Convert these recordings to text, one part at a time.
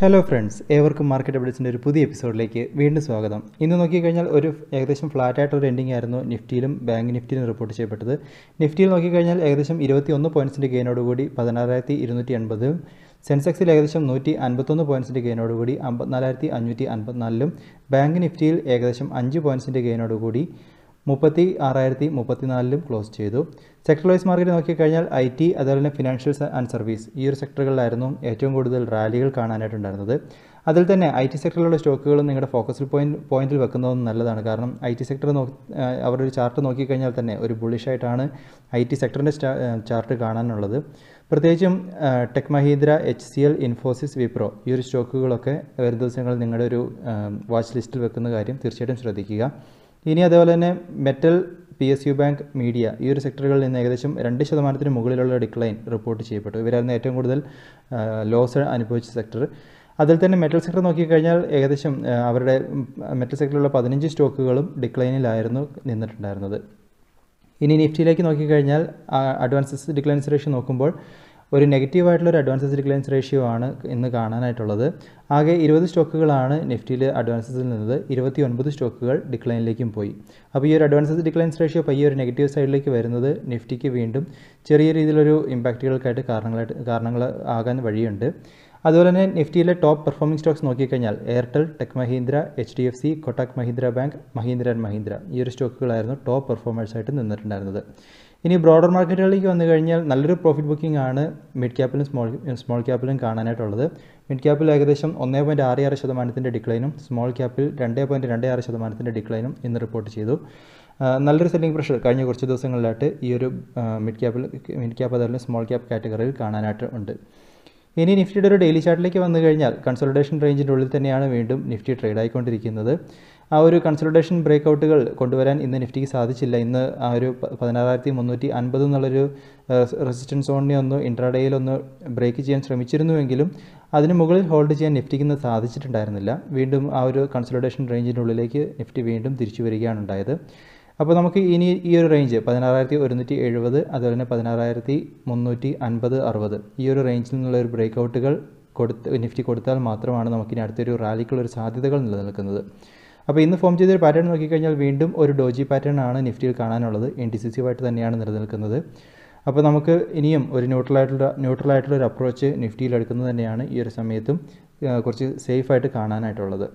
hello friends ഏവർക്കും market അപ്ഡേറ്റ്സിൻ്റെ ഒരു പുതിയ എപ്പിസോഡിലേക്ക് വീണ്ടും സ്വാഗതം ഇന്ന് നോക്കിക്കഴിഞ്ഞാൽ ഒരു ഏകദേശം ഫ്ലാറ്റായിട്ട് ഒരു എൻഡിംഗ് ആയിരുന്നു നിഫ്റ്റിയിലും ബാങ്ക് നിഫ്റ്റിയിലും റിപ്പോർട്ട് ചെയ്യപ്പെട്ടത് നിഫ്റ്റിയിൽ നോക്കിക്കഴിഞ്ഞാൽ ഏകദേശം ഇരുപത്തി ഒന്ന് ഗെയിനോട് ഗെയിനോടുകൂടി പതിനാറായിരത്തി ഇരുന്നൂറ്റി എൺപത് സെൻസെക്സിൽ ഏകദേശം നൂറ്റി അൻപത്തൊന്ന് ഗെയിനോട് ഗെയിനോടുകൂടി അമ്പത്തിനാലായിരത്തി അഞ്ഞൂറ്റി അൻപത്തിനാലിലും ബാങ്ക് നിഫ്റ്റിയിൽ ഏകദേശം അഞ്ച് ഗെയിനോട് ഗെയിനോടുകൂടി മുപ്പത്തി ആറായിരത്തി മുപ്പത്തിനാലിലും ക്ലോസ് ചെയ്തു സെക്ടർ വൈസ് മാർക്കറ്റ് നോക്കിക്കഴിഞ്ഞാൽ ഐ ടി അതുപോലെ തന്നെ ഫിനാൻഷ്യൽ ആൻഡ് സർവീസ് ഈ ഒരു സെക്ടറുകളിലായിരുന്നു ഏറ്റവും കൂടുതൽ റാലികൾ കാണാനായിട്ടുണ്ടായിരുന്നത് അതിൽ തന്നെ ഐ ടി സെക്ടറിലുള്ള സ്റ്റോക്കുകളും നിങ്ങളുടെ ഫോക്കസിൽ പോയിന്റ് പോയിന്റിൽ വെക്കുന്നതും നല്ലതാണ് കാരണം ഐ ടി സെക്ടർ നോ അവരുടെ ഒരു ചാർട്ട് നോക്കിക്കഴിഞ്ഞാൽ തന്നെ ഒരു ബുള്ളിഷായിട്ടാണ് ഐ ടി സെക്ടറിൻ്റെ ചാർട്ട് കാണാനുള്ളത് പ്രത്യേകിച്ചും tech Mahindra H C L Infosys Wipro ഈ ഒരു സ്റ്റോക്കുകളൊക്കെ വരും ദിവസങ്ങളിൽ നിങ്ങളുടെ ഒരു വാച്ച് ലിസ്റ്റിൽ വെക്കുന്ന കാര്യം തീർച്ചയായിട്ടും ശ്രദ്ധിക്കുക ഇനി അതേപോലെ തന്നെ metal P S U bank media ഈ ഒരു സെക്ടറുകളിൽ നിന്ന് ഏകദേശം രണ്ട് ശതമാനത്തിന് മുകളിലുള്ള ഡിക്ലൈൻ റിപ്പോർട്ട് ചെയ്യപ്പെട്ടു ഇവരായിരുന്നു ഏറ്റവും കൂടുതൽ ലോസ് അനുഭവിച്ച സെക്ടർ അതിൽ തന്നെ മെറ്റൽ സെക്ടർ നോക്കിക്കഴിഞ്ഞാൽ ഏകദേശം അവരുടെ മെറ്റൽ സെക്ടറിലുള്ള പതിനഞ്ച് സ്റ്റോക്കുകളും ഡിക്ലൈനിലായിരുന്നു നിന്നിട്ടുണ്ടായിരുന്നത് ഇനി നിഫ്റ്റിയിലേക്ക് നോക്കിക്കഴിഞ്ഞാൽ അഡ്വാൻസസ് ഡിക്ലൈൻസ് റേഷ്യോ നോക്കുമ്പോൾ ഒരു നെഗറ്റീവായിട്ടുള്ള ഒരു അഡ്വാൻസസ് റിക്ലയൻസ് റേഷ്യോ ആണ് ഇന്ന് കാണാനായിട്ടുള്ളത് ആകെ ഇരുപത് സ്റ്റോക്കുകളാണ് നിഫ്റ്റിയിൽ അഡ്വാൻസസിൽ നിന്നത് ഇരുപത്തി ഒൻപത് സ്റ്റോക്കുകൾ ഡിക്ലൈനിലേക്കും പോയി അപ്പോൾ ഈ ഒരു അഡ്വാൻസസ് ഡിക്ലൈൻസ് റേഷ്യോ പയ്യ ഒരു നെഗറ്റീവ് സൈഡിലേക്ക് വരുന്നത് നിഫ്റ്റിക്ക് വീണ്ടും ചെറിയ രീതിയിലൊരു ഇമ്പാക്റ്റുകൾക്കായിട്ട് കാരണങ്ങളായിട്ട് കാരണങ്ങൾ ആകാൻ വഴിയുണ്ട് അതുപോലെ തന്നെ നിഫ്റ്റിയിലെ ടോപ്പ് പെർഫോമിംഗ് സ്റ്റോക്സ് നോക്കിക്കഴിഞ്ഞാൽ Airtel tech Mahindra H D F C Kotak Mahindra bank Mahindra and Mahindra ഈ ഒരു സ്റ്റോക്കുകളായിരുന്നു ടോപ്പ് പെർഫോമേഴ്സായിട്ട് നിന്നിട്ടുണ്ടായിരുന്നത് ഇനി ബ്രോഡർ മാർക്കറ്റുകളിലേക്ക് വന്നു കഴിഞ്ഞാൽ നല്ലൊരു പ്രോഫിറ്റ് ബുക്കിംഗ് ആണ് മിഡ് ക്യാപ്പിലും സ്മോൾ സ്മോൾ ക്യാപ്പിലും കാണാനായിട്ടുള്ളത് മിഡ് ക്യാപ്പിൽ ഏകദേശം ഒന്നേ പോയിൻറ്റ് ആറ് ആറ് ശതമാനത്തിൻ്റെ ഡിക്ലൈനും സ്മോൾ ക്യാപ്പിൽ രണ്ടേ പോയിൻറ്റ് രണ്ടേ ആറ് ശതമാനത്തിൻ്റെ ഡിക്ലൈനും ഇന്ന് റിപ്പോർട്ട് ചെയ്തു നല്ലൊരു സെല്ലിംഗ് പ്രഷർ കഴിഞ്ഞ കുറച്ച് ദിവസങ്ങളിലായിട്ട് ഈ ഒരു മിഡ് ക്യാപ്പിൽ മിഡ് ക്യാപ്പ് അതുപോലെ സ്മോൾ ക്യാപ്പ് കാറ്റഗറിയിൽ കാണാനായിട്ട് ഉണ്ട് ഇനി നിഫ്റ്റിയുടെ ഒരു ഡെയിലി ചാർട്ടിലേക്ക് വന്നു കഴിഞ്ഞാൽ കൺസൾട്ടേഷൻ റേഞ്ചിൻ്റെ ഉള്ളിൽ തന്നെയാണ് വീണ്ടും നിഫ്റ്റി ട്രേഡ് ആയിക്കൊണ്ടിരിക്കുന്നത് ആ ഒരു കൺസൾട്ടേഷൻ ബ്രേക്ക്ഔട്ടുകൾ കൊണ്ടുവരാൻ ഇന്ന് നിഫ്റ്റിക്ക് സാധിച്ചില്ല ഇന്ന് ആ ഒരു പതിനാറായിരത്തി മുന്നൂറ്റി അൻപത് എന്നുള്ളൊരു റെസിസ്റ്റൻസ് സോണിനെ ഒന്ന് ഇൻട്രാഡേയിലൊന്ന് ബ്രേക്ക് ചെയ്യാൻ ശ്രമിച്ചിരുന്നുവെങ്കിലും അതിന് മുകളിൽ ഹോൾഡ് ചെയ്യാൻ നിഫ്റ്റിക്ക് ഇന്ന് സാധിച്ചിട്ടുണ്ടായിരുന്നില്ല വീണ്ടും ആ ഒരു കൺസൾട്ടേഷൻ റേഞ്ചിൻ്റെ ഉള്ളിലേക്ക് നിഫ്റ്റി വീണ്ടും തിരിച്ചു വരികയാണ് ഉണ്ടായത് അപ്പോൾ നമുക്ക് ഇനി ഈ ഒരു റേഞ്ച് പതിനാറായിരത്തി ഒരുന്നൂറ്റി എഴുപത് അതുപോലെ തന്നെ പതിനാറായിരത്തി മുന്നൂറ്റി അൻപത് അറുപത് ഈ ഒരു റേഞ്ചിൽ നിന്നുള്ള ഒരു ബ്രേക്ക്ഔട്ടുകൾ കൊടുത്ത് നിഫ്റ്റി കൊടുത്താൽ മാത്രമാണ് നമുക്കിനി അടുത്തൊരു റാലിക്കുള്ളൊരു സാധ്യതകൾ നിലനിൽക്കുന്നത് അപ്പോൾ ഇന്ന് ഫോം ചെയ്തൊരു പാറ്റേൺ നോക്കിക്കഴിഞ്ഞാൽ വീണ്ടും ഒരു ഡോജി പാറ്റേൺ ആണ് നിഫ്റ്റിയിൽ കാണാനുള്ളത് ഇൻഡിസിസീവായിട്ട് തന്നെയാണ് നിലനിൽക്കുന്നത് അപ്പോൾ നമുക്ക് ഇനിയും ഒരു ന്യൂട്രലായിട്ടുള്ള ന്യൂട്രലായിട്ടുള്ള ഒരു അപ്രോച്ച് നിഫ്റ്റിയിൽ എടുക്കുന്നത് തന്നെയാണ് ഈ ഒരു സമയത്തും കുറച്ച് സേഫായിട്ട് കാണാനായിട്ടുള്ളത്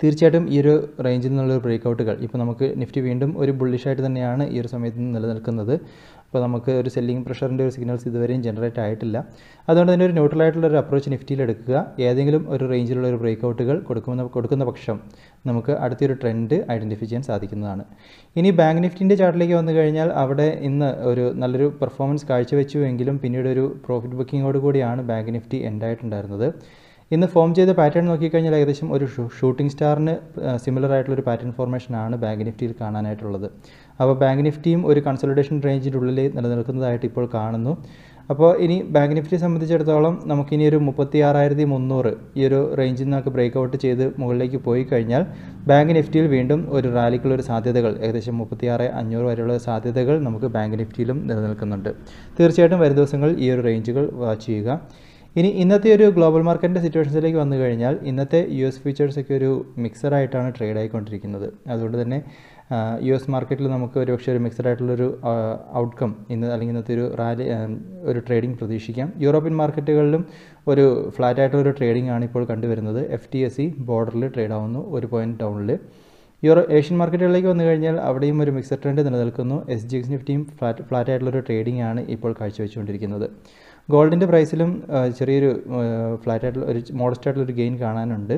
തീർച്ചയായിട്ടും ഈ ഒരു റേഞ്ചിൽ നിന്നുള്ള ബ്രേക്ക് ഇപ്പോൾ നമുക്ക് നിഫ്റ്റി വീണ്ടും ഒരു ബുള്ളിഷായിട്ട് തന്നെയാണ് ഈ ഒരു സമയത്ത് നിലനിൽക്കുന്നത് ഇപ്പോൾ നമുക്ക് ഒരു സെല്ലിംഗ് പ്രഷറിൻ്റെ ഒരു സിഗ്നൽസ് ഇതുവരെയും ജനറേറ്റ് ആയിട്ടില്ല അതുകൊണ്ട് തന്നെ ഒരു ന്യൂട്രൽ ആയിട്ടുള്ള ഒരു അപ്രോച്ച് നിഫ്റ്റിയിൽ എടുക്കുക ഏതെങ്കിലും ഒരു റേഞ്ചിലുള്ള ഒരു ബ്രേക്കൗട്ടുകൾ കൊടുക്കുന്ന കൊടുക്കുന്ന പക്ഷം നമുക്ക് അടുത്തൊരു ട്രെൻഡ് ഐഡൻറ്റിഫൈ ചെയ്യാൻ സാധിക്കുന്നതാണ് ഇനി ബാങ്ക് നിഫ്റ്റിൻ്റെ ചാർട്ടിലേക്ക് വന്നു കഴിഞ്ഞാൽ അവിടെ ഇന്ന് ഒരു നല്ലൊരു പെർഫോമൻസ് കാഴ്ചവെച്ചുവെങ്കിലും പിന്നീട് ഒരു പ്രോഫിറ്റ് ബുക്കിങ്ങോട് കൂടിയാണ് ബാങ്ക് നിഫ്റ്റി എൻഡായിട്ടുണ്ടായിരുന്നത് ഇന്ന് ഫോം ചെയ്ത പാറ്റേൺ നോക്കിക്കഴിഞ്ഞാൽ ഏകദേശം ഒരു ഷൂട്ടിംഗ് സ്റ്റാറിന് സിമിലർ ആയിട്ടുള്ള ഒരു പാറ്റേൺ ഫോർമേഷൻ ആണ് ബാങ്ക് നിഫ്റ്റിയിൽ കാണാനായിട്ടുള്ളത് അപ്പോൾ ബാങ്ക് നിഫ്റ്റിയും ഒരു കൺസൾട്ടേഷൻ റേഞ്ചിൻ്റെ ഉള്ളിൽ നിലനിൽക്കുന്നതായിട്ട് ഇപ്പോൾ കാണുന്നു അപ്പോൾ ഇനി ബാങ്ക് നിഫ്റ്റിയെ സംബന്ധിച്ചിടത്തോളം നമുക്കിനി ഒരു മുപ്പത്തി ആറായിരത്തി മുന്നൂറ് ഈ ഒരു റേഞ്ചിൽ നിന്നൊക്കെ ബ്രേക്ക് ഔട്ട് ചെയ്ത് മുകളിലേക്ക് പോയി കഴിഞ്ഞാൽ ബാങ്ക് നിഫ്റ്റിയിൽ വീണ്ടും ഒരു റാലിക്കുള്ള ഒരു സാധ്യതകൾ ഏകദേശം മുപ്പത്തി ആറ് അഞ്ഞൂറ് വരെയുള്ള സാധ്യതകൾ നമുക്ക് ബാങ്ക് നിഫ്റ്റിയിലും നിലനിൽക്കുന്നുണ്ട് തീർച്ചയായിട്ടും വരും ദിവസങ്ങളിൽ ഈ ഒരു റേഞ്ചുകൾ വാച്ച് ചെയ്യുക ഇനി ഇന്നത്തെ ഒരു ഗ്ലോബൽ മാർക്കറ്റിൻ്റെ സിറ്റുവേഷൻസിലേക്ക് വന്നു കഴിഞ്ഞാൽ ഇന്നത്തെ യു എസ് ഫ്യൂച്ചേഴ്സൊക്കെ ഒരു മിക്സഡായിട്ടാണ് ട്രേഡ് ആയിക്കൊണ്ടിരിക്കുന്നത് അതുകൊണ്ട് തന്നെ യു എസ് മാർക്കറ്റിൽ നമുക്ക് ഒരുപക്ഷെ ഒരു മിക്സഡ് ആയിട്ടുള്ളൊരു ഔട്ട്കം ഇന്ന് അല്ലെങ്കിൽ ഇന്നത്തെ ഒരു റാലി ഒരു ട്രേഡിംഗ് പ്രതീക്ഷിക്കാം യൂറോപ്യൻ മാർക്കറ്റുകളിലും ഒരു ഫ്ലാറ്റ് ആയിട്ടുള്ളൊരു ട്രേഡിംഗ് ആണ് ഇപ്പോൾ കണ്ടുവരുന്നത് എഫ് ടി എസ് സി ബോർഡറിൽ ട്രേഡ് ആവുന്നു ഒരു പോയിൻറ്റ് ഡൗണിൽ യൂറോ ഏഷ്യൻ മാർക്കറ്റുകളിലേക്ക് വന്നു കഴിഞ്ഞാൽ അവിടെയും ഒരു മിക്സഡ് ട്രെൻഡ് നിലനിൽക്കുന്നു എസ് ജി എക്സ് നിഫ്റ്റിയും ഫ്ലാറ്റ് ഫ്ലാറ്റ് ആയിട്ടുള്ളൊരു ട്രേഡിംഗ് ആണ് ഇപ്പോൾ കാഴ്ചവെച്ചുകൊണ്ടിരിക്കുന്നത് ഗോൾഡിൻ്റെ പ്രൈസിലും ചെറിയൊരു ഫ്ലാറ്റ് ആയിട്ടുള്ള ഒരു മോഡസ്റ്റ് ഒരു ഗെയിൻ കാണാനുണ്ട്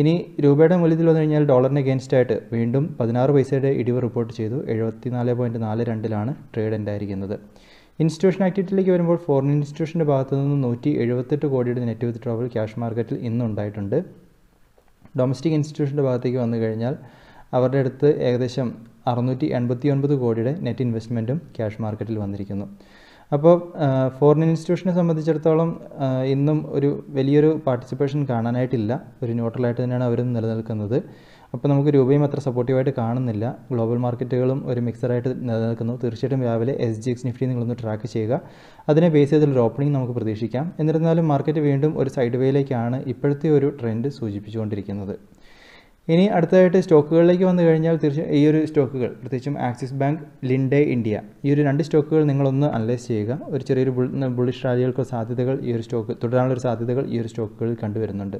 ഇനി രൂപയുടെ മൂല്യത്തിൽ വന്നു കഴിഞ്ഞാൽ ഡോളറിന് അഗേൻസ്റ്റ് ആയിട്ട് വീണ്ടും പതിനാറ് പൈസയുടെ ഇടിവ് റിപ്പോർട്ട് ചെയ്തു എഴുപത്തി നാല് പോയിൻറ്റ് നാല് രണ്ടിലാണ് ട്രേഡ് ഉണ്ടായിരിക്കുന്നത് ഇൻസ്റ്റിറ്റ്യൂഷൻ ആക്ടിവിറ്റിയിലേക്ക് വരുമ്പോൾ ഫോറിൻ ഇൻസ്റ്റിറ്റ്യൂഷൻ്റെ ഭാഗത്തു നിന്ന് നൂറ്റി എഴുപത്തെട്ട് കോടിയുടെ നെറ്റ് ട്രോവൽ ക്യാഷ് മാർക്കറ്റിൽ ഇന്നുണ്ടായിട്ടുണ്ട് ഡൊമസ്റ്റിക് ഇൻസ്റ്റിറ്റ്യൂഷൻ്റെ ഭാഗത്തേക്ക് വന്നു കഴിഞ്ഞാൽ അവരുടെ അടുത്ത് ഏകദേശം അറുന്നൂറ്റി എൺപത്തി ഒൻപത് കോടിയുടെ നെറ്റ് ഇൻവെസ്റ്റ്മെൻറ്റും ക്യാഷ് മാർക്കറ്റിൽ വന്നിരിക്കുന്നു അപ്പോൾ ഫോറിൻ ഇൻസ്റ്റിറ്റ്യൂഷനെ സംബന്ധിച്ചിടത്തോളം ഇന്നും ഒരു വലിയൊരു പാർട്ടിസിപ്പേഷൻ കാണാനായിട്ടില്ല ഒരു ന്യൂട്രലായിട്ട് തന്നെയാണ് അവരും നിലനിൽക്കുന്നത് അപ്പോൾ നമുക്ക് രൂപയും അത്ര സപ്പോർട്ടീവായിട്ട് കാണുന്നില്ല ഗ്ലോബൽ മാർക്കറ്റുകളും ഒരു മിക്സറായിട്ട് നിലനിൽക്കുന്നു തീർച്ചയായിട്ടും രാവിലെ എസ് ജി എക്സ് നിഫ്റ്റി നിങ്ങളൊന്ന് ട്രാക്ക് ചെയ്യുക അതിനെ ബേസ് ഒരു ഓപ്പണിംഗ് നമുക്ക് പ്രതീക്ഷിക്കാം എന്നിരുന്നാലും മാർക്കറ്റ് വീണ്ടും ഒരു സൈഡ് വേയിലേക്കാണ് ഇപ്പോഴത്തെ ഒരു ട്രെൻഡ് സൂചിപ്പിച്ചുകൊണ്ടിരിക്കുന്നത് ഇനി അടുത്തതായിട്ട് സ്റ്റോക്കുകളിലേക്ക് വന്നു കഴിഞ്ഞാൽ തീർച്ചയായും ഈ ഒരു സ്റ്റോക്കുകൾ പ്രത്യേകിച്ചും ആക്സിസ് ബാങ്ക് ലിൻഡേ ഇന്ത്യ ഈ ഒരു രണ്ട് സ്റ്റോക്കുകൾ നിങ്ങളൊന്ന് അനലൈസ് ചെയ്യുക ഒരു ചെറിയൊരു ബുള്ളിഷ് റാലികൾക്ക് സാധ്യതകൾ ഈ ഒരു സ്റ്റോക്ക് തുടരാനുള്ള സാധ്യതകൾ ഈ ഒരു സ്റ്റോക്കുകളിൽ കണ്ടുവരുന്നുണ്ട്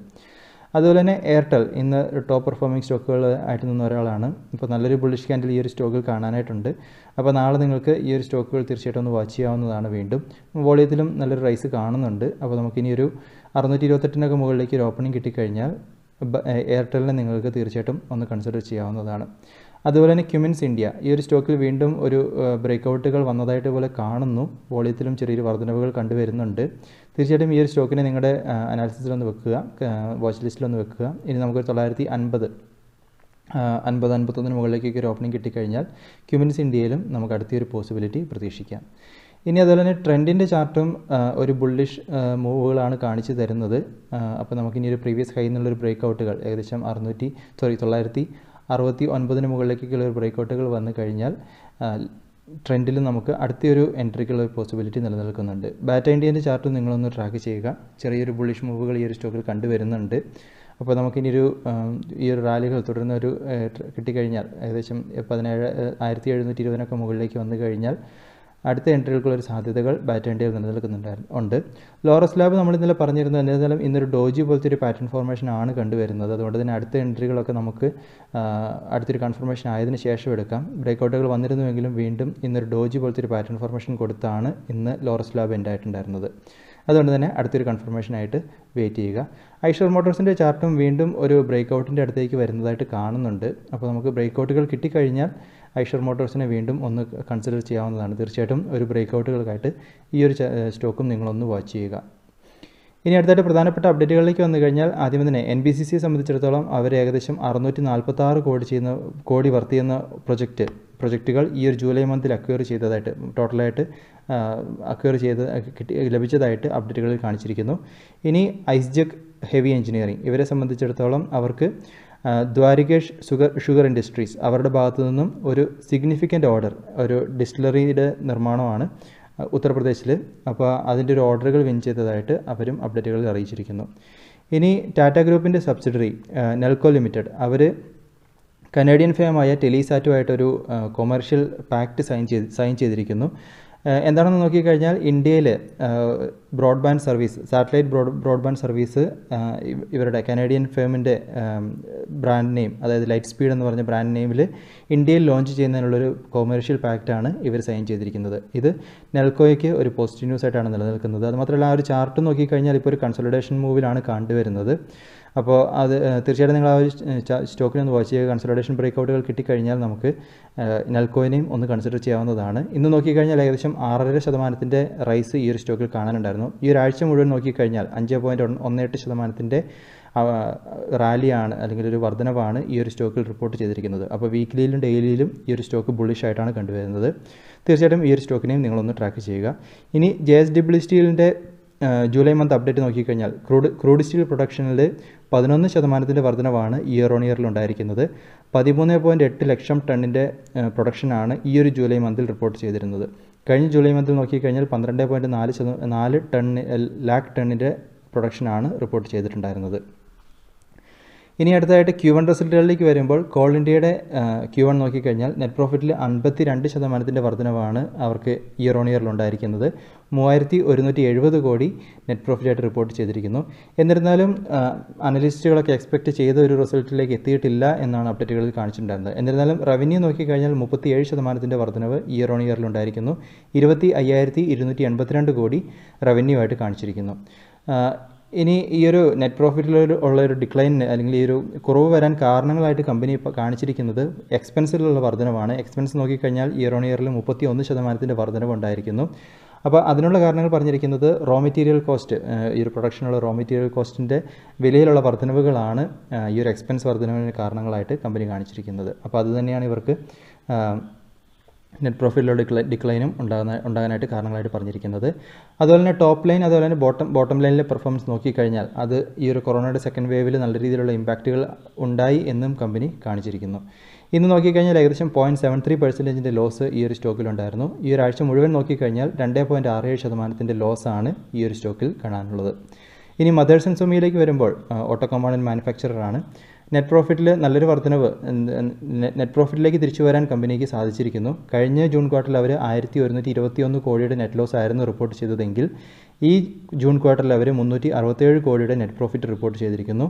അതുപോലെ തന്നെ എയർടെൽ ഇന്ന് ടോപ്പ് പെർഫോമിംഗ് സ്റ്റോക്കുകൾ ആയിട്ട് നിന്ന ഒരാളാണ് ഇപ്പോൾ നല്ലൊരു ബുള്ളിഷ് ക്യാൻഡിൽ ഈ ഒരു സ്റ്റോക്കിൽ കാണാനായിട്ടുണ്ട് അപ്പോൾ നാളെ നിങ്ങൾക്ക് ഈ ഒരു സ്റ്റോക്കുകൾ തീർച്ചയായിട്ടും ഒന്ന് വാച്ച് ചെയ്യാവുന്നതാണ് വീണ്ടും വോളിയത്തിലും നല്ലൊരു റൈസ് കാണുന്നുണ്ട് അപ്പോൾ നമുക്കിനി ഒരു അറുന്നൂറ്റി ഇരുപത്തെട്ടിനൊക്കെ മുകളിലേക്ക് ഒരു ഓപ്പണിംഗ് കിട്ടിക്കഴിഞ്ഞാൽ എയർടെലിനെ നിങ്ങൾക്ക് തീർച്ചയായിട്ടും ഒന്ന് കൺസിഡർ ചെയ്യാവുന്നതാണ് അതുപോലെ തന്നെ ക്യുമിൻസ് ഇന്ത്യ ഈ ഒരു സ്റ്റോക്കിൽ വീണ്ടും ഒരു ബ്രേക്ക്ഔട്ടുകൾ വന്നതായിട്ട് പോലെ കാണുന്നു വോളിയത്തിലും ചെറിയൊരു വർധനവുകൾ കണ്ടുവരുന്നുണ്ട് തീർച്ചയായിട്ടും ഈ ഒരു സ്റ്റോക്കിനെ നിങ്ങളുടെ അനാലിസിസിലൊന്ന് വെക്കുക വാച്ച് ലിസ്റ്റിലൊന്ന് വെക്കുക ഇനി നമുക്ക് തൊള്ളായിരത്തി അൻപത് അൻപത് അൻപത്തൊന്നിന് മുകളിലേക്കൊക്കെ ഒരു ഓപ്പണിംഗ് കിട്ടിക്കഴിഞ്ഞാൽ ക്യുമിൻസ് ഇന്ത്യയിലും നമുക്ക് അടുത്തൊരു പോസിബിലിറ്റി പ്രതീക്ഷിക്കാം ഇനി അതുപോലെ തന്നെ ട്രെൻഡിൻ്റെ ചാർട്ടും ഒരു ബുള്ളിഷ് മൂവുകളാണ് കാണിച്ചു തരുന്നത് അപ്പോൾ നമുക്കിനി ഒരു പ്രീവിയസ് ഹൈ എന്നുള്ളൊരു ബ്രേക്കൗട്ടുകൾ ഏകദേശം അറുന്നൂറ്റി സോറി തൊള്ളായിരത്തി അറുപത്തി ഒൻപതിന് മുകളിലേക്കുള്ള ഒരു ബ്രേക്കൗട്ടുകൾ വന്നു കഴിഞ്ഞാൽ ട്രെൻഡിൽ നമുക്ക് അടുത്തൊരു എൻട്രിക്കുള്ള ഒരു പോസിബിലിറ്റി നിലനിൽക്കുന്നുണ്ട് ബാറ്റ ഇന്ത്യേൻ്റെ ചാർട്ടും നിങ്ങളൊന്ന് ട്രാക്ക് ചെയ്യുക ചെറിയൊരു ബുള്ളിഷ് മൂവുകൾ ഈ ഒരു സ്റ്റോക്കിൽ കണ്ടുവരുന്നുണ്ട് അപ്പോൾ നമുക്കിനിയൊരു ഈ ഒരു റാലികൾ തുടരുന്ന ഒരു കിട്ടിക്കഴിഞ്ഞാൽ ഏകദേശം പതിനേഴ് ആയിരത്തി എഴുന്നൂറ്റി ഇരുപതിനൊക്കെ മുകളിലേക്ക് വന്നു കഴിഞ്ഞാൽ അടുത്ത എൻട്രികൾക്കുള്ള ഒരു സാധ്യതകൾ ബാറ്റേണ്ടിയിൽ നിലനിൽക്കുന്നുണ്ടായിരുന്നു ഉണ്ട് ലോറസ് ലാബ് നമ്മൾ ഇന്നലെ പറഞ്ഞിരുന്നു എന്നിരുന്നാലും ഇന്നൊരു ഡോജി പോലത്തെ ഒരു പാറ്റേൺ ഫോർമേഷൻ ആണ് കണ്ടുവരുന്നത് അതുകൊണ്ട് തന്നെ അടുത്ത എൻട്രികളൊക്കെ നമുക്ക് അടുത്തൊരു കൺഫർമേഷൻ ആയതിനു ശേഷം എടുക്കാം ബ്രേക്കൗട്ടുകൾ വന്നിരുന്നുവെങ്കിലും വീണ്ടും ഇന്നൊരു ഡോജി പോലത്തെ ഒരു പാറ്റേൺ ഫോർമേഷൻ കൊടുത്താണ് ഇന്ന് ലോറസ് ലാബ് എൻഡ് അതുകൊണ്ട് തന്നെ അടുത്തൊരു കൺഫർമേഷനായിട്ട് വെയിറ്റ് ചെയ്യുക ഐഷർ മോട്ടോഴ്സിൻ്റെ ചാർട്ടും വീണ്ടും ഒരു ബ്രേക്ക് അടുത്തേക്ക് വരുന്നതായിട്ട് കാണുന്നുണ്ട് അപ്പോൾ നമുക്ക് ബ്രേക്ക്ഔട്ടുകൾ കിട്ടിക്കഴിഞ്ഞാൽ ഐഷർ മോട്ടോഴ്സിനെ വീണ്ടും ഒന്ന് കൺസിഡർ ചെയ്യാവുന്നതാണ് തീർച്ചയായിട്ടും ഒരു ബ്രേക്ക്ഔട്ടുകൾക്കായിട്ട് ഈ ഒരു സ്റ്റോക്കും നിങ്ങളൊന്ന് വാച്ച് ചെയ്യുക ഇനി അടുത്തായിട്ട് പ്രധാനപ്പെട്ട അപ്ഡേറ്റുകളിലേക്ക് വന്നു കഴിഞ്ഞാൽ ആദ്യം തന്നെ എൻ ബി സി സിയെ സംബന്ധിച്ചിടത്തോളം അവർ ഏകദേശം അറുന്നൂറ്റി നാൽപ്പത്തി ആറ് കോടി ചെയ്യുന്ന കോടി വർത്ത് ചെയ്യുന്ന പ്രൊജക്റ്റ് പ്രൊജക്റ്റുകൾ ഈ ഒരു ജൂലൈ മന്തിൽ അക്വയർ ചെയ്തതായിട്ട് ടോട്ടലായിട്ട് അക്വയർ ചെയ്ത് കിട്ടി ലഭിച്ചതായിട്ട് അപ്ഡേറ്റുകളിൽ കാണിച്ചിരിക്കുന്നു ഇനി ഐസ്ജക് ഹെവി എഞ്ചിനീയറിംഗ് ഇവരെ സംബന്ധിച്ചിടത്തോളം അവർക്ക് ദ്വാരികേഷ് ഷുഗർ ഷുഗർ ഇൻഡസ്ട്രീസ് അവരുടെ ഭാഗത്തു നിന്നും ഒരു സിഗ്നിഫിക്കൻ്റ് ഓർഡർ ഒരു ഡിസ്റ്റിലറിയുടെ നിർമ്മാണമാണ് ഉത്തർപ്രദേശിൽ അപ്പോൾ അതിൻ്റെ ഒരു ഓർഡറുകൾ വിൻ ചെയ്തതായിട്ട് അവരും അപ്ഡേറ്റുകളിൽ അറിയിച്ചിരിക്കുന്നു ഇനി ടാറ്റ ഗ്രൂപ്പിൻ്റെ സബ്സിഡറി നെൽക്കോ ലിമിറ്റഡ് അവർ കനേഡിയൻ ഫേമായ ടെലിസാറ്റുമായിട്ടൊരു കൊമേർഷ്യൽ പാക്റ്റ് സൈൻ ചെയ്ത് സൈൻ ചെയ്തിരിക്കുന്നു എന്താണെന്ന് നോക്കിക്കഴിഞ്ഞാൽ ഇന്ത്യയിൽ broadband service satellite broad broadband service ഇവരുടെ കനേഡിയൻ ഫേമിൻ്റെ ബ്രാൻഡ് നെയിം അതായത് ലൈറ്റ് സ്പീഡ് എന്ന് പറഞ്ഞ ബ്രാൻഡ് നെയിമിൽ ഇന്ത്യയിൽ ലോഞ്ച് ചെയ്യുന്നതിനുള്ളൊരു കൊമേഴ്ഷ്യൽ പാക്റ്റാണ് ഇവർ സൈൻ ചെയ്തിരിക്കുന്നത് ഇത് നെൽക്കോയ്ക്ക് ഒരു പോസിറ്റീവ് ന്യൂസ് ആയിട്ടാണ് നിലനിൽക്കുന്നത് അതുമാത്രമല്ല ആ ഒരു ചാർട്ട് നോക്കിക്കഴിഞ്ഞാൽ ഇപ്പോൾ ഒരു കൺസോളിഡേഷൻ മൂവിലാണ് കണ്ടുവരുന്നത് അപ്പോൾ അത് തീർച്ചയായിട്ടും നിങ്ങൾ ആ ഒരു സ്റ്റോക്കിനൊന്ന് വാച്ച് ചെയ്യുക കൺസൾട്ടേഷൻ ബ്രേക്കൗട്ടുകൾ കിട്ടിക്കഴിഞ്ഞാൽ നമുക്ക് നെൽക്കോയിനെയും ഒന്ന് കൺസിഡർ ചെയ്യാവുന്നതാണ് ഇന്ന് നോക്കിക്കഴിഞ്ഞാൽ ഏകദേശം ആറര ശതമാനത്തിൻ്റെ റൈസ് ഈ ഒരു സ്റ്റോക്കിൽ കാണാനുണ്ടായിരുന്നു ഈ ഒരാഴ്ച മുഴുവൻ നോക്കിക്കഴിഞ്ഞാൽ അഞ്ച് പോയിൻറ്റ് ഒന്നേട്ട് ശതമാനത്തിൻ്റെ റാലിയാണ് അല്ലെങ്കിൽ ഒരു വർധനവാണ് ഈ ഒരു സ്റ്റോക്കിൽ റിപ്പോർട്ട് ചെയ്തിരിക്കുന്നത് അപ്പോൾ വീക്ക്ലിയിലും ഡെയിലിയിലും ഈ ഒരു സ്റ്റോക്ക് ബുള്ളിഷ് ആയിട്ടാണ് കണ്ടുവരുന്നത് തീർച്ചയായിട്ടും ഈ ഒരു സ്റ്റോക്കിനെയും നിങ്ങളൊന്ന് ട്രാക്ക് ചെയ്യുക ഇനി ജെ എസ് ഡബ്ല്യു സ്റ്റീലിൻ്റെ ജൂലൈ മന്ത് അപ്ഡേറ്റ് നോക്കിക്കഴിഞ്ഞാൽ ക്രൂഡ് ക്രൂഡ് സ്റ്റീൽ പ്രൊഡക്ഷനിൽ പതിനൊന്ന് ശതമാനത്തിൻ്റെ വർധനവാണ് ഇയർ ഓൺ ഇയറിൽ ഉണ്ടായിരിക്കുന്നത് പതിമൂന്ന് പോയിൻറ്റ് എട്ട് ലക്ഷം ടണ്ണിൻ്റെ പ്രൊഡക്ഷനാണ് ഈ ഒരു ജൂലൈ മന്തിൽ റിപ്പോർട്ട് ചെയ്തിരുന്നത് കഴിഞ്ഞ ജൂലൈ മന്തിൽ നോക്കിക്കഴിഞ്ഞാൽ പന്ത്രണ്ട് പോയിൻറ്റ് നാല് ശത നാല് ടണ്ണ് ലാക്ക് ടണ്ണിൻ്റെ പ്രൊഡക്ഷനാണ് റിപ്പോർട്ട് ചെയ്തിട്ടുണ്ടായിരുന്നത് ഇനി അടുത്തതായിട്ട് ക്യൂ വൺ റിസൾട്ടുകളിലേക്ക് വരുമ്പോൾ കോൾ ഇന്ത്യയുടെ ക്യൂ വൺ നോക്കിക്കഴിഞ്ഞാൽ നെറ്റ് പ്രോഫിറ്റിൽ അൻപത്തി രണ്ട് ശതമാനത്തിൻ്റെ വർധനവാണ് അവർക്ക് ഇയർ ഓൺ ഇയറിൽ ഉണ്ടായിരിക്കുന്നത് മൂവായിരത്തി ഒരുന്നൂറ്റി എഴുപത് കോടി നെറ്റ് പ്രോഫിറ്റായിട്ട് റിപ്പോർട്ട് ചെയ്തിരിക്കുന്നു എന്നിരുന്നാലും അനലിസ്റ്റുകളൊക്കെ എക്സ്പെക്റ്റ് ചെയ്ത ഒരു റിസൾട്ടിലേക്ക് എത്തിയിട്ടില്ല എന്നാണ് അപ്ഡേറ്റുകളിൽ കാണിച്ചിട്ടുണ്ടായിരുന്നത് എന്നിരുന്നാലും റവന്യൂ നോക്കിക്കഴിഞ്ഞാൽ മുപ്പത്തിയേഴ് ശതമാനത്തിൻ്റെ വർധനവ് ഇയർ ഓൺ ഉണ്ടായിരിക്കുന്നു ഇരുപത്തി അയ്യായിരത്തി ഇരുന്നൂറ്റി എൺപത്തിരണ്ട് കോടി റവന്യൂ ആയിട്ട് കാണിച്ചിരിക്കുന്നു ഇനി ഈ ഒരു നെറ്റ് പ്രോഫിറ്റിൽ ഉള്ള ഒരു ഡിക്ലൈൻ അല്ലെങ്കിൽ ഈ ഒരു കുറവ് വരാൻ കാരണങ്ങളായിട്ട് കമ്പനി ഇപ്പോൾ കാണിച്ചിരിക്കുന്നത് എക്സ്പെൻസിലുള്ള വർധനവാണ് എക്സ്പെൻസ് നോക്കിക്കഴിഞ്ഞാൽ ഇയർ ഓൺ ഇയറിൽ മുപ്പത്തി ഒന്ന് ശതമാനത്തിൻ്റെ വർധനവ് ഉണ്ടായിരിക്കുന്നു അപ്പോൾ അതിനുള്ള കാരണങ്ങൾ പറഞ്ഞിരിക്കുന്നത് റോ മെറ്റീരിയൽ കോസ്റ്റ് ഈ ഒരു പ്രൊഡക്ഷനുള്ള റോ മെറ്റീരിയൽ കോസ്റ്റിൻ്റെ വിലയിലുള്ള വർധനവുകളാണ് ഈ ഒരു എക്സ്പെൻസ് വർധനവിന് കാരണങ്ങളായിട്ട് കമ്പനി കാണിച്ചിരിക്കുന്നത് അപ്പോൾ അതുതന്നെയാണ് ഇവർക്ക് നെറ്റ് പ്രോഫിറ്റിലുള്ള ഡിക്ലൈ ഡിക്ലൈനും ഉണ്ടാകുന്ന ഉണ്ടാകാനായിട്ട് കാരണങ്ങളായിട്ട് പറഞ്ഞിരിക്കുന്നത് അതുപോലെ തന്നെ ടോപ്പ് ലൈൻ അതുപോലെ തന്നെ ബോട്ടം ബോട്ടം ലൈനിലെ പെർഫോമൻസ് നോക്കിക്കഴിഞ്ഞാൽ അത് ഈ ഒരു കൊറോണയുടെ സെക്കൻഡ് വേവിൽ നല്ല രീതിയിലുള്ള ഇമ്പാക്റ്റുകൾ ഉണ്ടായി എന്നും കമ്പനി കാണിച്ചിരിക്കുന്നു ഇന്ന് നോക്കിക്കഴിഞ്ഞാൽ ഏകദേശം പോയിന്റ് സെവൻ ത്രീ പെർസെൻറ്റേജിൻ്റെ ലോസ് ഈ ഒരു സ്റ്റോക്കിലുണ്ടായിരുന്നു ഈ ഒരാഴ്ച മുഴുവൻ നോക്കിക്കഴിഞ്ഞാൽ രണ്ട് പോയിൻറ്റ് ആറ് ഏഴ് ശതമാനത്തിൻ്റെ ലോസാണ് ഈ ഒരു സ്റ്റോക്കിൽ കാണാനുള്ളത് ഇനി മദേഴ്സൺ സുമിയിലേക്ക് വരുമ്പോൾ ഓട്ടോ കമ്പൗണ്ട് മാനുഫാക്ചററാണ് നെറ്റ് പ്രോഫിറ്റിൽ നല്ലൊരു വർധനവ് നെറ്റ് പ്രോഫിറ്റിലേക്ക് തിരിച്ചു വരാൻ കമ്പനിക്ക് സാധിച്ചിരിക്കുന്നു കഴിഞ്ഞ ജൂൺ ക്വാർട്ടറിൽ അവർ ആയിരത്തി ഒരുന്നൂറ്റി ഇരുപത്തിയൊന്ന് കോടിയുടെ നെറ്റ് ലോസ് ആയിരുന്നു റിപ്പോർട്ട് ചെയ്തതെങ്കിൽ ഈ ജൂൺ ക്വാർട്ടറിൽ അവർ മുന്നൂറ്റി അറുപത്തേഴ് കോടിയുടെ നെറ്റ് പ്രോഫിറ്റ് റിപ്പോർട്ട് ചെയ്തിരിക്കുന്നു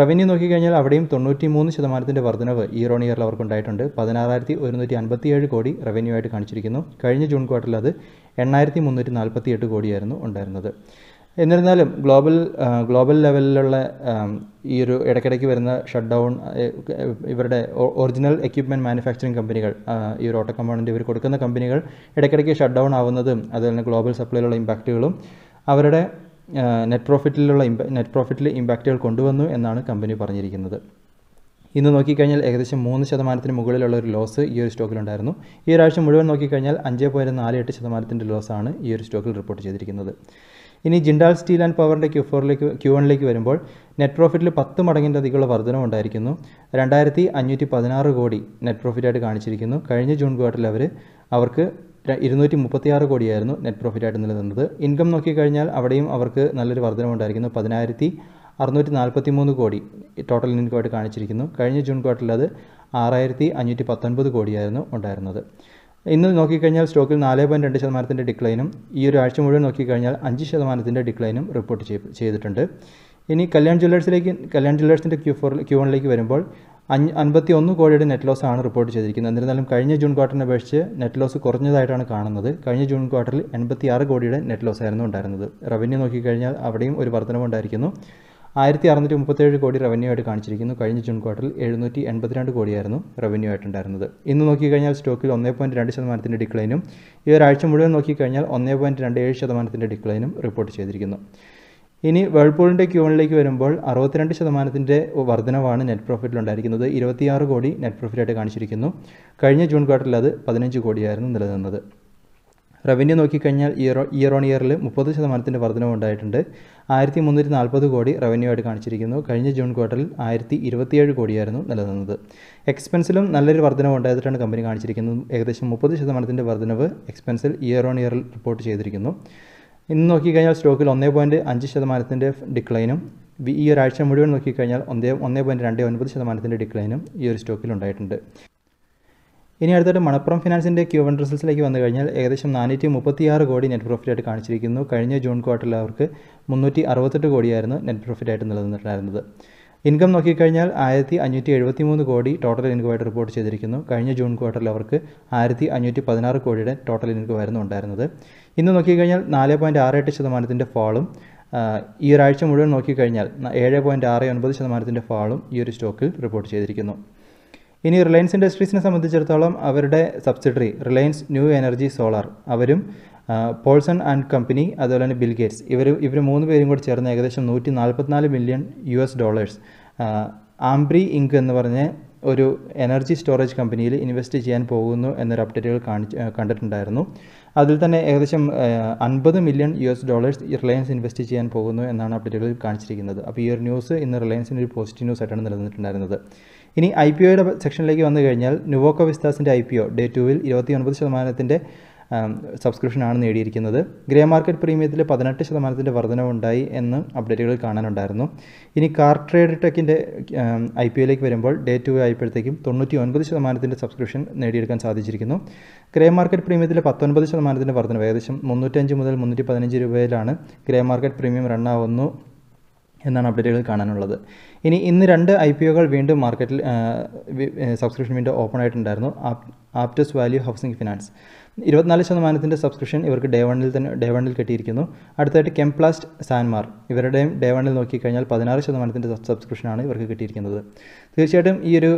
റവന്യൂ നോക്കിക്കഴിഞ്ഞാൽ അവിടെയും തൊണ്ണൂറ്റി മൂന്ന് ശതമാനത്തിൻ്റെ വർധനവ് ഇയർ ഓൺ ഇയറിൽ ഉണ്ടായിട്ടുണ്ട് പതിനാറായിരത്തി ഒരുന്നൂറ്റി അൻപത്തിയേഴ് കോടി റവന്യൂ ആയിട്ട് കാണിച്ചിരിക്കുന്നു കഴിഞ്ഞ ജൂൺ ക്വാർട്ടറിൽ അത് എണ്ണായിരത്തി മുന്നൂറ്റി നാൽപ്പത്തി എട്ട് കോടിയായിരുന്നു ഉണ്ടായിരുന്നത് എന്നിരുന്നാലും ഗ്ലോബൽ ഗ്ലോബൽ ലെവലിലുള്ള ഈ ഒരു ഇടയ്ക്കിടയ്ക്ക് വരുന്ന ഷട്ട് ഡൗൺ ഇവരുടെ ഒറിജിനൽ എക്യുപ്മെൻറ്റ് മാനുഫാക്ചറിങ് കമ്പനികൾ ഈ ഒരു ഓട്ടോ കമ്പോണൻ്റ് ഇവർ കൊടുക്കുന്ന കമ്പനികൾ ഇടയ്ക്കിടയ്ക്ക് ഷട്ട് ഡൗൺ ആവുന്നതും അതുപോലെ ഗ്ലോബൽ സപ്ലൈയിലുള്ള ഇമ്പാക്റ്റുകളും അവരുടെ നെറ്റ് പ്രോഫിറ്റിലുള്ള ഇമ്പാ നെറ്റ് പ്രോഫിറ്റിൽ ഇമ്പാക്റ്റുകൾ കൊണ്ടുവന്നു എന്നാണ് കമ്പനി പറഞ്ഞിരിക്കുന്നത് ഇന്ന് നോക്കിക്കഴിഞ്ഞാൽ ഏകദേശം മൂന്ന് ശതമാനത്തിന് മുകളിലുള്ള ഒരു ലോസ് ഈ ഒരു സ്റ്റോക്കിലുണ്ടായിരുന്നു ഈ ഒരാഴ്ച മുഴുവൻ നോക്കിക്കഴിഞ്ഞാൽ അഞ്ച് പോയിൻറ്റ് നാല് എട്ട് ശതമാനത്തിൻ്റെ ലോസാണ് ഈ ഒരു സ്റ്റോക്കിൽ റിപ്പോർട്ട് ചെയ്തിരിക്കുന്നത് ഇനി ജിൻഡാൽ സ്റ്റീൽ ആൻഡ് പവറിൻ്റെ ക്യൂ ഫോറിലേക്ക് ക്യൂ വണ്ണിലേക്ക് വരുമ്പോൾ നെറ്റ് പ്രോഫിറ്റിൽ പത്ത് മടങ്ങിൻ്റെ അധികമുള്ള ഉണ്ടായിരിക്കുന്നു രണ്ടായിരത്തി അഞ്ഞൂറ്റി പതിനാറ് കോടി നെറ്റ് പ്രോഫിറ്റായിട്ട് കാണിച്ചിരിക്കുന്നു കഴിഞ്ഞ ജൂൺ ക്വാർട്ടറിൽ അവർ അവർക്ക് ഇരുന്നൂറ്റി മുപ്പത്തിയാറ് കോടിയായിരുന്നു നെറ്റ് പ്രോഫിറ്റായിട്ട് നിലനിന്നത് ഇൻകം നോക്കിക്കഴിഞ്ഞാൽ അവിടെയും അവർക്ക് നല്ലൊരു വർധനമുണ്ടായിരിക്കുന്നു പതിനായിരത്തി അറുന്നൂറ്റി നാൽപ്പത്തി മൂന്ന് കോടി ടോട്ടൽ ഇൻകമായിട്ട് കാണിച്ചിരിക്കുന്നു കഴിഞ്ഞ ജൂൺ ക്വാർട്ടറിൽ അത് ആറായിരത്തി അഞ്ഞൂറ്റി പത്തൊൻപത് കോടിയായിരുന്നു ഉണ്ടായിരുന്നത് ഇന്ന് നോക്കിക്കഴിഞ്ഞാൽ സ്റ്റോക്കിൽ നാല് പോയിൻറ്റ് രണ്ട് ശതമാനത്തിൻ്റെ ഡിക്ലൈനും ഈ ഒരു ആഴ്ച മുഴുവൻ നോക്കിക്കഴിഞ്ഞാൽ അഞ്ച് ശതമാനത്തിൻ്റെ ഡിക്ലൈനും റിപ്പോർട്ട് ചെയ്തിട്ടുണ്ട് ഇനി കല്യാൺ ജ്വല്ലേഴ്സിലേക്ക് കല്യാൺ ജ്വല്ലേഴ്സിൻ്റെ ക്യൂ ഫോർ ക്യൂ വണ്ണിലേക്ക് വരുമ്പോൾ അഞ്ച് അൻപത്തി ഒന്ന് കോടിയുടെ നെറ്റ് ലോസ് ആണ് റിപ്പോർട്ട് ചെയ്തിരിക്കുന്നത് എന്നിരുന്നാലും കഴിഞ്ഞ ജൂൺ ക്വാർട്ടറിനെ അപേക്ഷിച്ച് നെറ്റ് ലോസ് കുറഞ്ഞതായിട്ടാണ് കാണുന്നത് കഴിഞ്ഞ ജൂൺ ക്വാർട്ടറിൽ എൺപത്തി ആറ് കോടിയുടെ നെറ്റ് ലോസ് ആയിരുന്നു ഉണ്ടായിരുന്നത് റവന്യൂ നോക്കിക്കഴിഞ്ഞാൽ അവിടെയും ഒരു വർധനവുണ്ടായിരിക്കുന്നു ആയിരത്തി അറുന്നൂറ്റി മുപ്പത്തേഴ് കോടി റവന്യൂ ആയിട്ട് കാണിച്ചിരിക്കുന്നു കഴിഞ്ഞ ജൂൺ ക്വാർട്ടറിൽ എഴുന്നൂറ്റി എൺപത്തിരണ്ട് കോടിയായിരുന്നു റവന്യൂ ആയിട്ടുണ്ടായിരുന്നത് ഇന്ന് നോക്കിക്കഴിഞ്ഞാൽ സ്റ്റോക്കിൽ ഒന്നേ പോയിന്റ് രണ്ട് ശതമാനത്തിൻ്റെ ഡിക്ലൈനും ഈ ഒരാഴ്ച മുഴുവൻ നോക്കിക്കഴിഞ്ഞാൽ ഒന്നേ പോയിന്റ് രണ്ട് ഏഴ് ശതമാനത്തിൻ്റെ ഡിക്ലൈനും റിപ്പോർട്ട് ചെയ്തിരിക്കുന്നു ഇനി വേൾപൂളിൻ്റെ ക്യൂണിലേക്ക് വരുമ്പോൾ അറുപത്തിരണ്ട് ശതമാനത്തിൻ്റെ വർധനവാണ് നെറ്റ് പ്രോഫിറ്റിലുണ്ടായിരിക്കുന്നത് ഇരുപത്തിയാറ് കോടി നെറ്റ് പ്രോഫിറ്റായിട്ട് കാണിച്ചിരിക്കുന്നു കഴിഞ്ഞ ജൂൺ ക്വാർട്ടറിൽ അത് പതിനഞ്ച് കോടിയായിരുന്നു നിലനിന്നത് റവന്യൂ നോക്കിക്കഴിഞ്ഞാൽ ഇയർ ഇയർ ഓൺ ഇയറിൽ മുപ്പത് ശതമാനത്തിൻ്റെ വർധനവ് ഉണ്ടായിട്ടുണ്ട് ആയിരത്തി മുന്നൂറ്റി നാൽപ്പത് കോടി റവന്യൂ ആയിട്ട് കാണിച്ചിരിക്കുന്നു കഴിഞ്ഞ ജൂൺ ക്വാർട്ടറിൽ ആയിരത്തി ഇരുപത്തിയേഴ് കോടിയായിരുന്നു നിലനിന്നത് എക്സ്പെൻസിലും നല്ലൊരു വർധനവ് ഉണ്ടായിട്ടാണ് കമ്പനി കാണിച്ചിരിക്കുന്നത് ഏകദേശം മുപ്പത് ശതമാനത്തിൻ്റെ വർധനവ് എക്സ്പെൻസിൽ ഇയർ ഓൺ ഇയറിൽ റിപ്പോർട്ട് ചെയ്തിരിക്കുന്നു ഇന്ന് നോക്കിക്കഴിഞ്ഞാൽ സ്റ്റോക്കിൽ ഒന്നേ പോയിൻറ്റ് അഞ്ച് ശതമാനത്തിൻ്റെ ഡിക്ലൈനും ഈ ഒരാഴ്ച മുഴുവൻ നോക്കിക്കഴിഞ്ഞാൽ ഒന്നേ ഒന്നേ പോയിൻറ്റ് രണ്ട് ഒൻപത് ശതമാനത്തിൻ്റെ ഡിക്ലൈനും ഈ ഒരു സ്റ്റോക്കിൽ ഉണ്ടായിട്ടുണ്ട് ഇനി അടുത്തായിട്ട് മണപ്പുറം ഫിനാൻസിൻ്റെ ക്യൂ വൺ റിസൾട്ട്സിലേക്ക് വന്നു കഴിഞ്ഞാൽ ഏകദേശം നാനൂറ്റി മുപ്പത്തിയാറ് കോടി നെറ്റ് പ്രോഫിറ്റ് ആയിട്ട് കാണിച്ചിരിക്കുന്നു കഴിഞ്ഞ ജൂൺ ക്വാർട്ടറിൽ അവർക്ക് മുന്നൂറ്റി അറുപത്തെട്ട് കോടിയായിരുന്നു നെറ്റ് പ്രോഫിറ്റ് ആയിട്ട് നിലനിന്നിട്ടുണ്ടായിരുന്നത് ഇൻകം നോക്കിക്കഴിഞ്ഞാൽ ആയിരത്തി അഞ്ഞൂറ്റി എഴുപത്തി മൂന്ന് കോടി ടോട്ടൽ ഇൻകമായിട്ട് റിപ്പോർട്ട് ചെയ്തിരിക്കുന്നു കഴിഞ്ഞ ജൂൺ ക്വാർട്ടറിൽ അവർക്ക് ആയിരത്തി അഞ്ഞൂറ്റി പതിനാറ് കോടിയുടെ ടോട്ടൽ ഇൻകമായിരുന്നു ഉണ്ടായിരുന്നത് ഇന്ന് നോക്കിക്കഴിഞ്ഞാൽ നാല് പോയിൻറ്റ് ആറ് എട്ട് ശതമാനത്തിൻ്റെ ഫാളും ഈ ഒരാഴ്ച മുഴുവൻ നോക്കിക്കഴിഞ്ഞാൽ ഏഴ് പോയിൻറ്റ് ആറ് ഒൻപത് ശതമാനത്തിൻ്റെ ഫാളും ഈ ഒരു സ്റ്റോക്കിൽ റിപ്പോർട്ട് ചെയ്തിരിക്കുന്നു ഇനി റിലയൻസ് ഇൻഡസ്ട്രീസിനെ സംബന്ധിച്ചിടത്തോളം അവരുടെ subsidiary Reliance new energy solar അവരും പോൾസൺ ആൻഡ് കമ്പനി അതുപോലെ തന്നെ ബിൽഗേറ്റ്സ് ഇവർ ഇവർ മൂന്ന് പേരും കൂടി ചേർന്ന് ഏകദേശം നൂറ്റി നാൽപ്പത്തിനാല് million U S dollars Ambri Inc എന്ന് പറഞ്ഞ ഒരു എനർജി സ്റ്റോറേജ് കമ്പനിയിൽ ഇൻവെസ്റ്റ് ചെയ്യാൻ പോകുന്നു എന്നൊരു അപ്ഡേറ്റുകൾ കാണിച്ച് കണ്ടിട്ടുണ്ടായിരുന്നു അതിൽ തന്നെ ഏകദേശം അൻപത് million U S dollars Reliance invest ചെയ്യാൻ പോകുന്നു എന്നാണ് അപ്ഡേറ്റുകളിൽ കാണിച്ചിരിക്കുന്നത് അപ്പോൾ ഈ ഒരു ന്യൂസ് ഇന്ന് റിലയൻസിൻ്റെ ഒരു പോസിറ്റീവ് ന്യൂസ് ആയിട്ടാണ് നിലനിന്നിട്ടുണ്ടായിരുന്നത് ഇനി ഐ പി ഒയുടെ സെക്ഷനിലേക്ക് വന്നു കഴിഞ്ഞാൽ നുവോക്കോ വിസ്താസിൻ്റെ ഐ പി ഒ ഡേ ടുവിൽ ഇരുപത്തി ഒൻപത് ശതമാനത്തിൻ്റെ സബ്സ്ക്രിപ്ഷനാണ് നേടിയിരിക്കുന്നത് ഗ്രേ മാർക്കറ്റ് പ്രീമിയത്തിൽ പതിനെട്ട് ശതമാനത്തിൻ്റെ വർധനവുണ്ടായി എന്ന് അപ്ഡേറ്റുകൾ കാണാനുണ്ടായിരുന്നു ഇനി കാർ ട്രേഡ് ടെക്കിൻ്റെ ഐ പി ഒയിലേക്ക് വരുമ്പോൾ ഡേ ടു ആയപ്പോഴത്തേക്കും തൊണ്ണൂറ്റി ഒൻപത് ശതമാനത്തിൻ്റെ സബ്സ്ക്രിപ്ഷൻ നേടിയെടുക്കാൻ സാധിച്ചിരിക്കുന്നു ഗ്രേ മാർക്കറ്റ് പ്രീമിയത്തിൽ പത്തൊൻപത് ശതമാനത്തിൻ്റെ വർധനവ് ഏകദേശം മുന്നൂറ്റഞ്ച് മുതൽ മുന്നൂറ്റി പതിനഞ്ച് രൂപയിലാണ് ഗ്രേ മാർക്കറ്റ് പ്രീമിയം റണ്ണാവുന്നു എന്നാണ് അപ്ഡേറ്റുകൾ കാണാനുള്ളത് ഇനി ഇന്ന് രണ്ട് ഐ പി ഒകൾ വീണ്ടും മാർക്കറ്റിൽ സബ്സ്ക്രിപ്ഷൻ വിൻഡോ ഓപ്പൺ ആയിട്ടുണ്ടായിരുന്നു ആപ്റ്റസ് വാല്യൂ ഹൗസിംഗ് ഫിനാൻസ് ഇരുപത്തിനാല് ശതമാനത്തിൻ്റെ സബ്സ്ക്രിപ്ഷൻ ഇവർക്ക് ഡേ വണ്ണിൽ തന്നെ ഡേ വണ്ണിൽ കിട്ടിയിരിക്കുന്നു അടുത്തായിട്ട് കെംപ്ലാസ്റ്റ് സാൻമാർ ഇവരുടെയും ഡേ വണ്ണിൽ നോക്കിക്കഴിഞ്ഞാൽ പതിനാറ് ശതമാനത്തിൻ്റെ സബ്സ്ക്രിപ്ഷനാണ് ഇവർക്ക് കിട്ടിയിരിക്കുന്നത് തീർച്ചയായിട്ടും ഈ ഒരു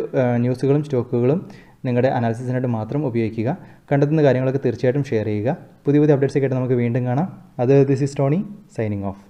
ന്യൂസുകളും സ്റ്റോക്കുകളും നിങ്ങളുടെ അനാലിസിസിനായിട്ട് മാത്രം ഉപയോഗിക്കുക കണ്ടെത്തുന്ന കാര്യങ്ങളൊക്കെ തീർച്ചയായിട്ടും ഷെയർ ചെയ്യുക പുതിയ പുതിയ അപ്ഡേറ്റ്സൊക്കെ ആയിട്ട് നമുക്ക് വീണ്ടും കാണാം അത് this is Tony signing of